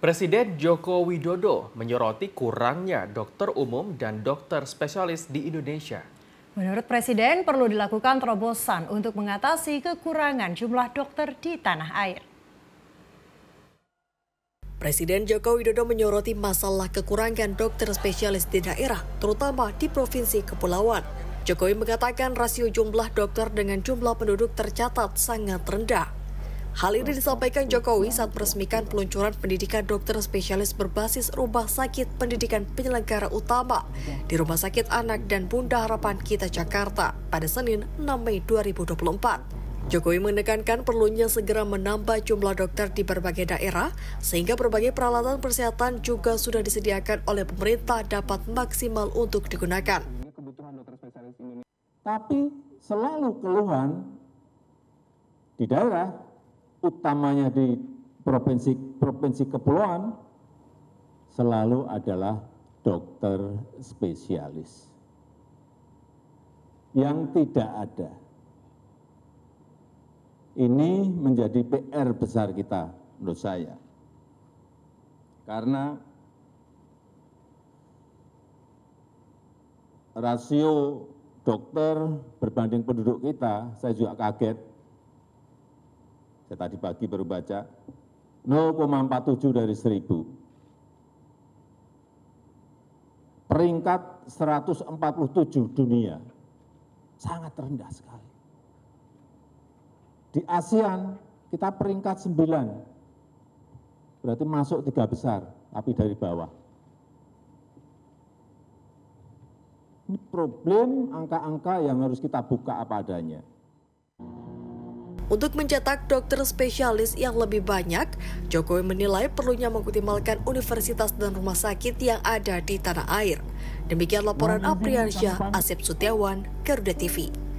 Presiden Joko Widodo menyoroti kurangnya dokter umum dan dokter spesialis di Indonesia. Menurut Presiden, perlu dilakukan terobosan untuk mengatasi kekurangan jumlah dokter di tanah air. Presiden Joko Widodo menyoroti masalah kekurangan dokter spesialis di daerah, terutama di Provinsi Kepulauan. Jokowi mengatakan rasio jumlah dokter dengan jumlah penduduk tercatat sangat rendah. Hal ini disampaikan Jokowi saat meresmikan peluncuran pendidikan dokter spesialis berbasis Rumah Sakit Pendidikan Penyelenggara Utama di Rumah Sakit Anak dan Bunda Harapan Kita Jakarta pada Senin 6 Mei 2024. Jokowi menekankan perlunya segera menambah jumlah dokter di berbagai daerah sehingga berbagai peralatan kesehatan juga sudah disediakan oleh pemerintah dapat maksimal untuk digunakan. Tapi selalu keluhan di daerah utamanya di provinsi-provinsi kepulauan selalu adalah dokter spesialis yang tidak ada. Ini menjadi PR besar kita menurut saya. Karena rasio dokter berbanding penduduk kita, saya juga kaget saya tadi pagi baru baca, 0,47 dari 1000. Peringkat 147 dunia. Sangat rendah sekali. Di ASEAN kita peringkat 9. Berarti masuk tiga besar, tapi dari bawah. Ini problem angka-angka yang harus kita buka apa adanya. Untuk mencetak dokter spesialis yang lebih banyak, Jokowi menilai perlunya mengoptimalkan universitas dan rumah sakit yang ada di tanah air. Demikian laporan Apriansyah Asep Sutiawan, Garuda TV.